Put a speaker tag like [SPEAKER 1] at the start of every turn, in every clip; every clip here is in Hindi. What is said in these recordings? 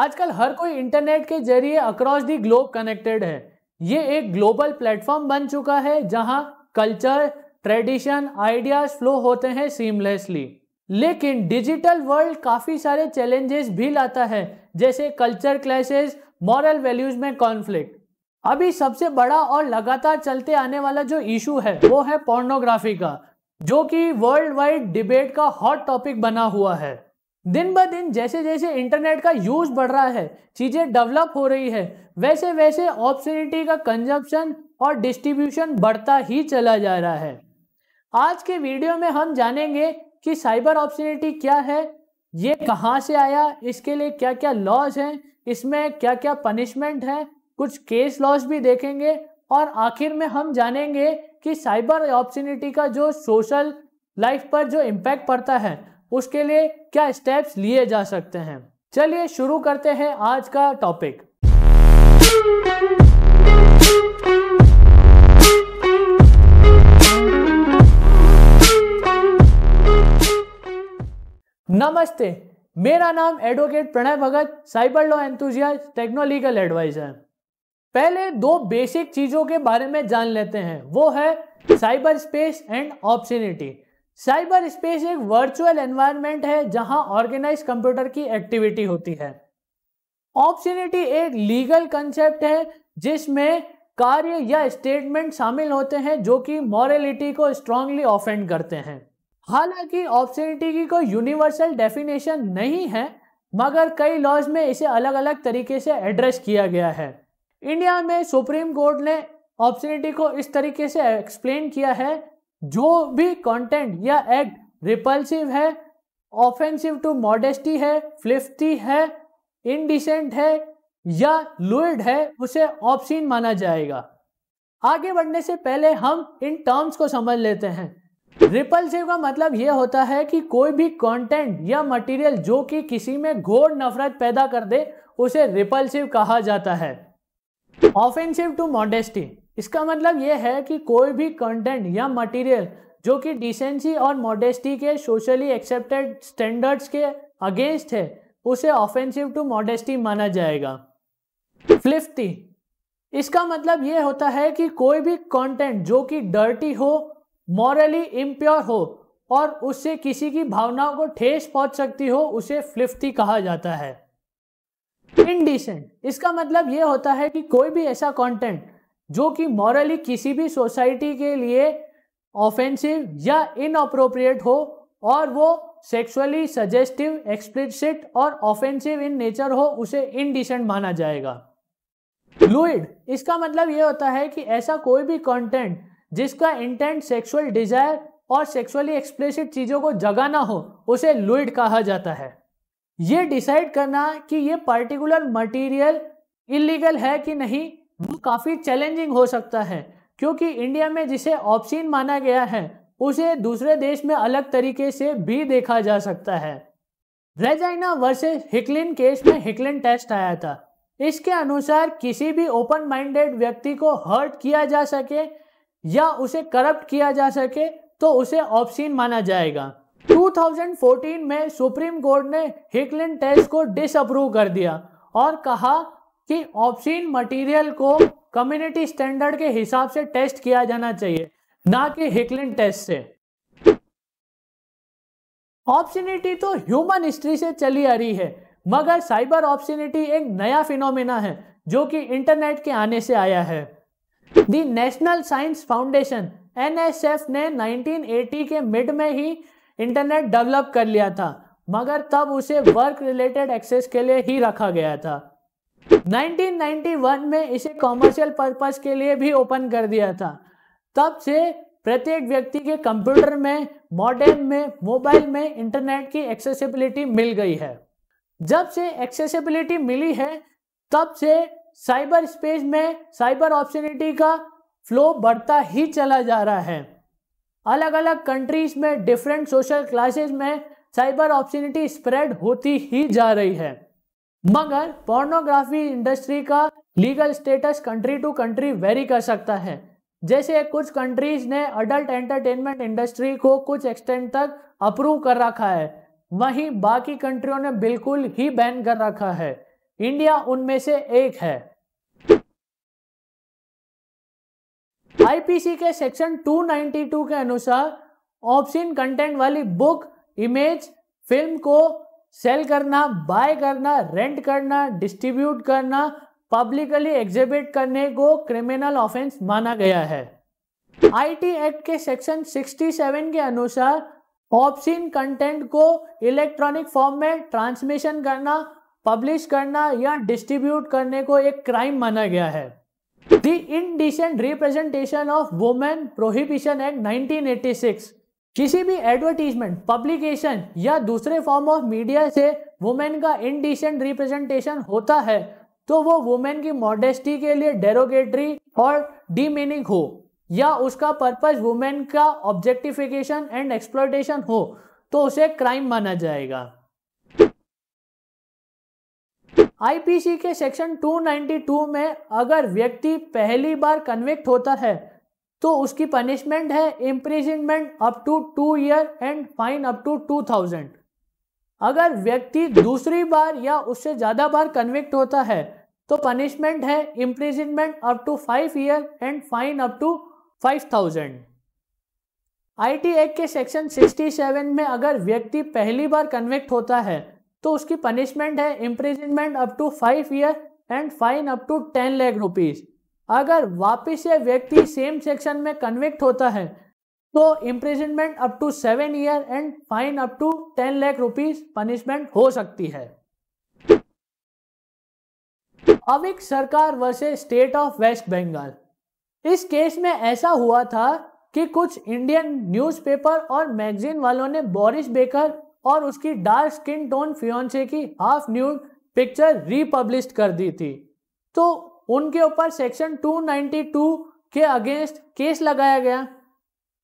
[SPEAKER 1] आजकल हर कोई इंटरनेट के जरिए अक्रॉस दी ग्लोब कनेक्टेड है ये एक ग्लोबल प्लेटफॉर्म बन चुका है जहां कल्चर ट्रेडिशन आइडियाज फ्लो होते हैं सीमलेसली लेकिन डिजिटल वर्ल्ड काफ़ी सारे चैलेंजेस भी लाता है जैसे कल्चर क्लैशेज मॉरल वैल्यूज में कॉन्फ्लिक्ट अभी सबसे बड़ा और लगातार चलते आने वाला जो इशू है वो है पोर्नोग्राफी का जो कि वर्ल्ड वाइड डिबेट का हॉट टॉपिक बना हुआ है दिन ब दिन जैसे जैसे इंटरनेट का यूज बढ़ रहा है चीज़ें डेवलप हो रही है वैसे वैसे ऑप्शनिटी का कंजप्शन और डिस्ट्रीब्यूशन बढ़ता ही चला जा रहा है आज के वीडियो में हम जानेंगे कि साइबर ऑप्शनिटी क्या है ये कहाँ से आया इसके लिए क्या क्या लॉज हैं इसमें क्या क्या पनिशमेंट है कुछ केस लॉज भी देखेंगे और आखिर में हम जानेंगे कि साइबर ऑप्शनिटी का जो सोशल लाइफ पर जो इम्पैक्ट पड़ता है उसके लिए क्या स्टेप्स लिए जा सकते हैं चलिए शुरू करते हैं आज का टॉपिक नमस्ते मेरा नाम advocate Pranay Bhagat cyber law enthusiast techno adviser पहले दो बेसिक चीजों के बारे में जान लेते हैं वो है cyber space and obscenity cyber space एक वर्चुअल एनवायरनमेंट है जहां ऑर्गेनाइज कंप्यूटर की एक्टिविटी होती है ऑप्शनिटी एक लीगल कंसेप्ट है जिसमें कार्य या स्टेटमेंट शामिल होते हैं जो कि मॉरेलिटी को स्ट्रांगली ऑफेंड करते हैं हालांकि ऑप्शनिटी की कोई यूनिवर्सल डेफिनेशन नहीं है मगर कई लॉज में इसे अलग अलग तरीके से एड्रेस किया गया है इंडिया में सुप्रीम कोर्ट ने ऑप्शनिटी को इस तरीके से एक्सप्लेन किया है जो भी कंटेंट या एक्ट रिपल्सिव है ऑफेंसिव टू मॉडेस्टी है फ्लिफ्टी है इनडिसेंट है या लुइड है उसे ऑप्शीन माना जाएगा आगे बढ़ने से पहले हम इन टर्म्स को समझ लेते हैं रिपल्सिव का मतलब यह होता है कि कोई भी कंटेंट या मटेरियल जो कि किसी में घोर नफरत पैदा कर दे उसे रिपल्सिव कहा जाता है ऑफेंसिव टू मॉडेस्टी इसका मतलब ये है कि कोई भी कंटेंट या मटेरियल जो कि डिसेंसी और मॉडेस्टी के सोशली एक्सेप्टेड स्टैंडर्ड्स के अगेंस्ट है उसे ऑफेंसिव टू मॉडेस्टी माना जाएगा फिफ्टी इसका मतलब ये होता है कि कोई भी कंटेंट जो कि डर्टी हो मॉरली इम्प्योर हो और उससे किसी की भावनाओं को ठेस पहुंच सकती हो उसे फ्लिफ्टी कहा जाता है इनडिसेंट इसका मतलब ये होता है कि कोई भी ऐसा कंटेंट जो कि मॉरली किसी भी सोसाइटी के लिए ऑफेंसिव या इनअप्रोप्रिएट हो और वो सेक्सुअली सजेस्टिव एक्सप्लिसिट और ऑफेंसिव इन नेचर हो उसे इनडिसेंट माना जाएगा फ्लूड इसका मतलब ये होता है कि ऐसा कोई भी कंटेंट जिसका इंटेंट सेक्सुअल डिजायर और सेक्सुअली एक्सप्लिसिट चीज़ों को जगाना हो उसे लुइड कहा जाता है ये डिसाइड करना कि ये पर्टिकुलर मटेरियल इलीगल है कि नहीं वो काफ़ी चैलेंजिंग हो सकता है क्योंकि इंडिया में जिसे ऑप्शीन माना गया है उसे दूसरे देश में अलग तरीके से भी देखा जा सकता है रेजाइना वर्सेस हिकलिन केस में हिकलिन टेस्ट आया था इसके अनुसार किसी भी ओपन माइंडेड व्यक्ति को हर्ट किया जा सके या उसे करप्ट किया जा सके तो उसे ऑप्शीन माना जाएगा 2014 में सुप्रीम कोर्ट ने हिकलिन टेस्ट को डिसअप्रूव कर दिया और कहा कि ऑप्शन मटेरियल को कम्युनिटी स्टैंडर्ड के हिसाब से टेस्ट किया जाना चाहिए ना कि हिकलिन टेस्ट से ऑप्शनिटी तो ह्यूमन हिस्ट्री से चली आ रही है मगर साइबर ऑप्शनिटी एक नया फिनोमेना है जो कि इंटरनेट के आने से आया है the national science foundation NSF ने 1980 के मिड में ही इंटरनेट डेवलप कर लिया था मगर तब उसे वर्क रिलेटेड एक्सेस के लिए ही रखा गया था 1991 में इसे कॉमर्शियल पर्पस के लिए भी ओपन कर दिया था तब से प्रत्येक व्यक्ति के कंप्यूटर में मॉडेम में मोबाइल में इंटरनेट की एक्सेसिबिलिटी मिल गई है जब से एक्सेसिबिलिटी मिली है तब से साइबर स्पेस में साइबर ऑप्शनिटी का फ्लो बढ़ता ही चला जा रहा है अलग अलग कंट्रीज में डिफरेंट सोशल क्लासेस में साइबर ऑप्शनिटी स्प्रेड होती ही जा रही है मगर पोर्नोग्राफी इंडस्ट्री का legal status country to country vary कर सकता है जैसे कुछ कंट्रीज ने अडल्ट एंटरटेनमेंट इंडस्ट्री को कुछ एक्सटेंड तक अप्रूव कर रखा है वहीं बाकी कंट्रियों ने बिल्कुल ही बैन कर रखा है इंडिया उनमें से एक है आईपीसी के सेक्शन 292 के अनुसार ऑप्शन कंटेंट वाली बुक इमेज फिल्म को सेल करना बाय करना रेंट करना डिस्ट्रीब्यूट करना पब्लिकली एग्जिबिट करने को क्रिमिनल ऑफेंस माना गया है आईटी एक्ट के सेक्शन 67 के अनुसार ऑप्सिन कंटेंट को इलेक्ट्रॉनिक फॉर्म में ट्रांसमिशन करना पब्लिश करना या डिस्ट्रीब्यूट करने को एक क्राइम माना गया है the indecent representation of women prohibition act 1986 किसी भी एडवर्टीजमेंट पब्लिकेशन या दूसरे फॉर्म ऑफ मीडिया से वुमेन का इनडिसेंट रिप्रेजेंटेशन होता है तो वो वुमेन की मॉडेस्टी के लिए डेरोगेटरी और डीमीनिंग हो या उसका पर्पज वुमेन का ऑब्जेक्टिफिकेशन एंड एक्सप्लोटेशन हो तो उसे क्राइम माना जाएगा आईपीसी के सेक्शन 292 में अगर व्यक्ति पहली बार कन्विक्ट होता है तो उसकी पनिशमेंट है imprisonment up to two year and fine up to two thousand अगर व्यक्ति दूसरी बार या उससे ज़्यादा बार कन्विक्ट होता है तो पनिशमेंट है imprisonment up to five year and fine up to five thousand T act के सेक्शन 67 में अगर व्यक्ति पहली बार कन्विक्ट होता है तो उसकी पनिशमेंट है imprisonment up to five year and fine up to ten lakh rupees अगर वापस ये व्यक्ति सेम सेक्शन में कन्विक्ट होता है तो imprisonment up to seven year and fine up to ten lakh rupees punishment हो सकती है अब एक Sarkar versus state of west Bengal इस केस में ऐसा हुआ था कि कुछ इंडियन न्यूज़पेपर और मैगजीन वालों ने बोरिस बेकर और उसकी डार्क स्किन टोन फ्योन्से की हाफ न्यूड पिक्चर रिपब्लिश कर दी थी तो उनके ऊपर सेक्शन 292 के अगेंस्ट केस लगाया गया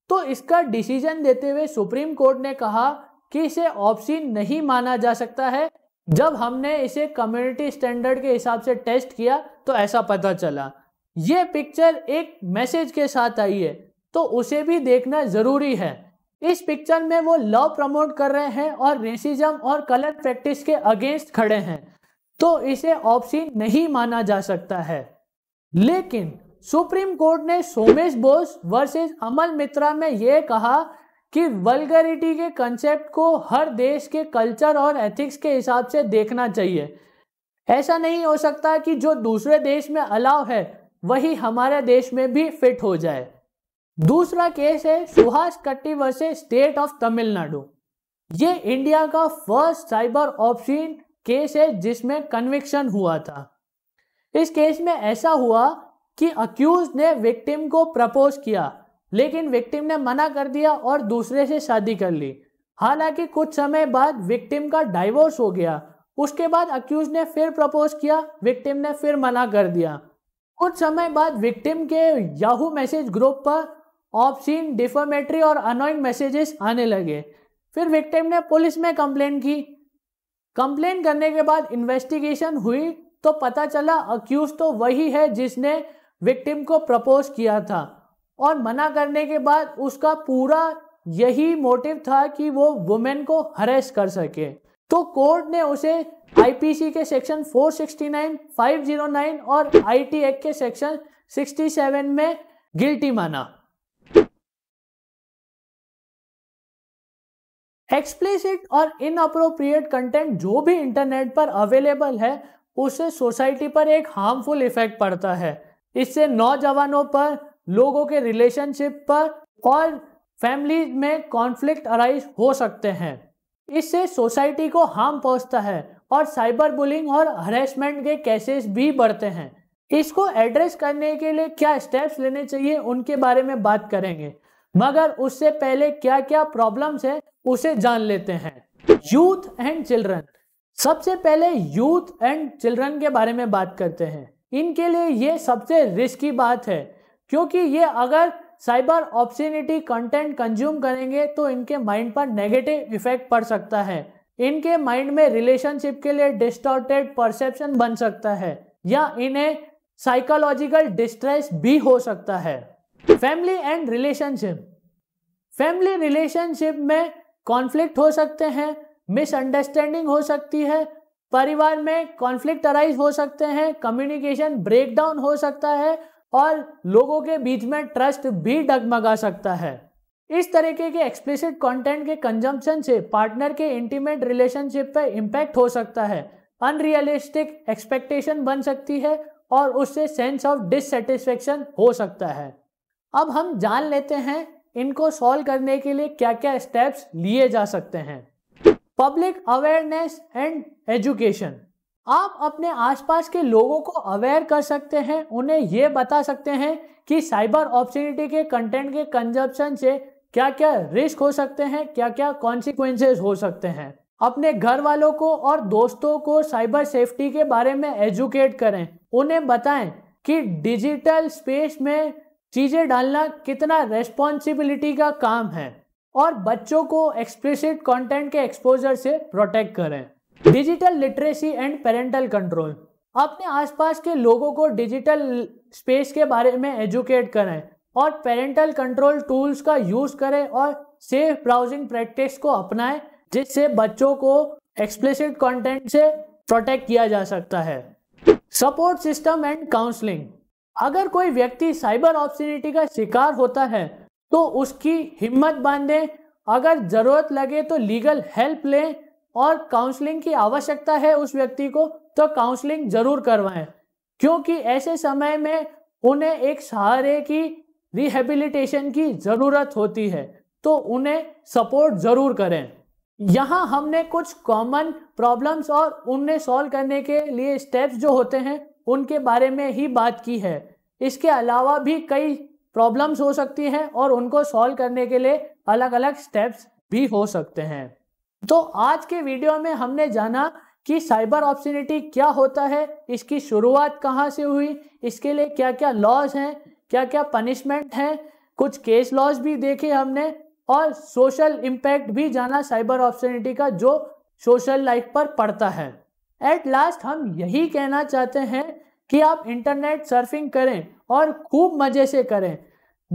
[SPEAKER 1] तो इसका डिसीजन देते हुए सुप्रीम कोर्ट ने कहा कि इसे ऑप्शन नहीं माना जा सकता है जब हमने इसे कम्युनिटी स्टैंडर्ड के हिसाब से टेस्ट किया तो ऐसा पता चला ये पिक्चर एक मैसेज के साथ आई है तो उसे भी देखना जरूरी है इस पिक्चर में वो लव प्रमोट कर रहे हैं और रेसिज्म और कलर प्रैक्टिस के अगेंस्ट खड़े हैं तो इसे ऑप्शन नहीं माना जा सकता है लेकिन सुप्रीम कोर्ट ने सोमेश बोस वर्सेस अमल मित्रा में यह कहा कि वल्गरिटी के कंसेप्ट को हर देश के कल्चर और एथिक्स के हिसाब से देखना चाहिए ऐसा नहीं हो सकता कि जो दूसरे देश में अलाव है वही हमारे देश में भी फिट हो जाए दूसरा केस है सुहास कट्टी वर्सेस स्टेट ऑफ तमिलनाडु ये इंडिया का फर्स्ट साइबर ऑप्शन केस है जिसमें कन्विक्शन हुआ था इस केस में ऐसा हुआ कि अक्यूज ने विक्टिम को प्रपोज किया लेकिन विक्टिम ने मना कर दिया और दूसरे से शादी कर ली हालांकि कुछ समय बाद विक्टिम का डाइवोर्स हो गया उसके बाद अक्यूज ने फिर प्रपोज किया विक्टिम ने फिर मना कर दिया कुछ समय बाद विक्टिम के याहू मैसेज ग्रुप पर ऑप्शीन डिफोमेट्री और अनोइंग मैसेजेस आने लगे फिर विक्टिम ने पुलिस में कंप्लेन की कंप्लेन करने के बाद इन्वेस्टिगेशन हुई तो पता चला अक्यूज तो वही है जिसने विक्टिम को प्रपोज किया था और मना करने के बाद उसका पूरा यही मोटिव था कि वो वुमेन को हरेस कर सके तो कोर्ट ने उसे आईपीसी के सेक्शन 469, 509 और आईटी एक्ट के सेक्शन 67 में गिल्टी माना एक्सप्लिसिट और इनअप्रोप्रिएट कंटेंट जो भी इंटरनेट पर अवेलेबल है उससे सोसाइटी पर एक हार्मफुल इफेक्ट पड़ता है इससे नौजवानों पर लोगों के रिलेशनशिप पर और फैमिली में कॉन्फ्लिक्ट अराइज हो सकते हैं इससे सोसाइटी को हार्म पहुंचता है और साइबर बुलिंग और हरेसमेंट के केसेस भी बढ़ते हैं इसको एड्रेस करने के लिए क्या स्टेप्स लेने चाहिए उनके बारे में बात करेंगे मगर उससे पहले क्या क्या प्रॉब्लम्स है उसे जान लेते हैं यूथ एंड चिल्ड्रन सबसे पहले यूथ एंड चिल्ड्रन के बारे में बात करते हैं इनके लिए ये सबसे रिस्क की बात है क्योंकि ये अगर साइबर ऑप्शनिटी कंटेंट कंज्यूम करेंगे तो इनके माइंड पर नेगेटिव इफेक्ट पड़ सकता है इनके माइंड में रिलेशनशिप के लिए डिस्टॉर्टेड परसेप्शन बन सकता है या इन्हें साइकोलॉजिकल डिस्ट्रेस भी हो सकता है family and relationship family relationship में कॉन्फ्लिक्ट हो सकते हैं मिसअंडरस्टैंडिंग हो सकती है परिवार में कॉन्फ्लिक्ट अराइज हो सकते हैं कम्युनिकेशन ब्रेकडाउन हो सकता है और लोगों के बीच में ट्रस्ट भी डगमगा सकता है इस तरीके के एक्सप्लिसिट कंटेंट के कंजम्पशन से पार्टनर के इंटीमेट रिलेशनशिप पर इम्पैक्ट हो सकता है अनरियलिस्टिक एक्सपेक्टेशन बन सकती है और उससे सेंस ऑफ डिससेटिस्फेक्शन हो सकता है अब हम जान लेते हैं इनको सॉल्व करने के लिए क्या क्या स्टेप्स लिए जा सकते हैं पब्लिक अवेयरनेस एंड एजुकेशन आप अपने आसपास के लोगों को अवेयर कर सकते हैं उन्हें ये बता सकते हैं कि साइबर ऑप्शनिटी के कंटेंट के कंजप्शन से क्या क्या रिस्क हो सकते हैं क्या क्या कॉन्सिक्वेंसेस हो सकते हैं अपने घर वालों को और दोस्तों को साइबर सेफ्टी के बारे में एजुकेट करें उन्हें बताएं कि डिजिटल स्पेस में चीज़ें डालना कितना रेस्पॉन्सिबिलिटी का काम है और बच्चों को एक्सप्लिसिट कंटेंट के एक्सपोजर से प्रोटेक्ट करें digital literacy and parental control अपने आसपास के लोगों को डिजिटल स्पेस के बारे में एजुकेट करें और पेरेंटल कंट्रोल टूल्स का यूज़ करें और सेफ ब्राउजिंग प्रैक्टिस को अपनाएं जिससे बच्चों को एक्सप्लिसिट कंटेंट से प्रोटेक्ट किया जा सकता है सपोर्ट सिस्टम एंड काउंसलिंग अगर कोई व्यक्ति साइबर ऑप्शनिटी का शिकार होता है तो उसकी हिम्मत बांधे अगर जरूरत लगे तो लीगल हेल्प लें और काउंसलिंग की आवश्यकता है उस व्यक्ति को तो काउंसलिंग जरूर करवाएं क्योंकि ऐसे समय में उन्हें एक सहारे की रिहेबिलिटेशन की ज़रूरत होती है तो उन्हें सपोर्ट ज़रूर करें यहाँ हमने कुछ कॉमन प्रॉब्लम्स और उन्हें सॉल्व करने के लिए स्टेप्स जो होते हैं उनके बारे में ही बात की है इसके अलावा भी कई प्रॉब्लम्स हो सकती हैं और उनको सॉल्व करने के लिए अलग अलग स्टेप्स भी हो सकते हैं तो आज के वीडियो में हमने जाना कि साइबर ऑप्शनिटी क्या होता है इसकी शुरुआत कहाँ से हुई इसके लिए क्या क्या लॉज हैं क्या क्या पनिशमेंट हैं कुछ केस लॉज भी देखे हमने और सोशल इम्पैक्ट भी जाना साइबर ऑप्शनिटी का जो सोशल लाइफ पर पड़ता है एट लास्ट हम यही कहना चाहते हैं कि आप इंटरनेट सर्फिंग करें और खूब मज़े से करें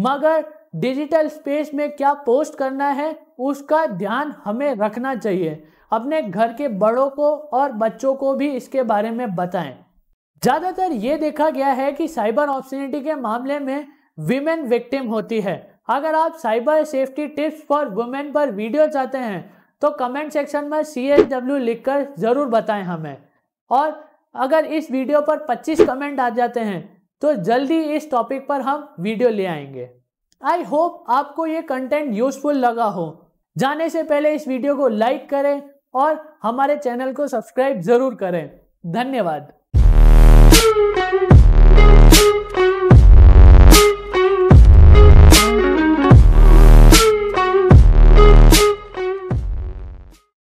[SPEAKER 1] मगर डिजिटल स्पेस में क्या पोस्ट करना है उसका ध्यान हमें रखना चाहिए अपने घर के बड़ों को और बच्चों को भी इसके बारे में बताएं ज़्यादातर ये देखा गया है कि साइबर ऑप्शनिटी के मामले में विमेन विक्टिम होती है अगर आप cyber safety tips for women पर वीडियो चाहते हैं तो कमेंट सेक्शन में सी एस डब्ल्यू लिख कर ज़रूर बताएं हमें और अगर इस वीडियो पर 25 कमेंट आ जाते हैं तो जल्दी इस टॉपिक पर हम वीडियो ले आएंगे आई होप आपको ये कंटेंट यूजफुल लगा हो जाने से पहले इस वीडियो को लाइक करें और हमारे चैनल को सब्सक्राइब ज़रूर करें धन्यवाद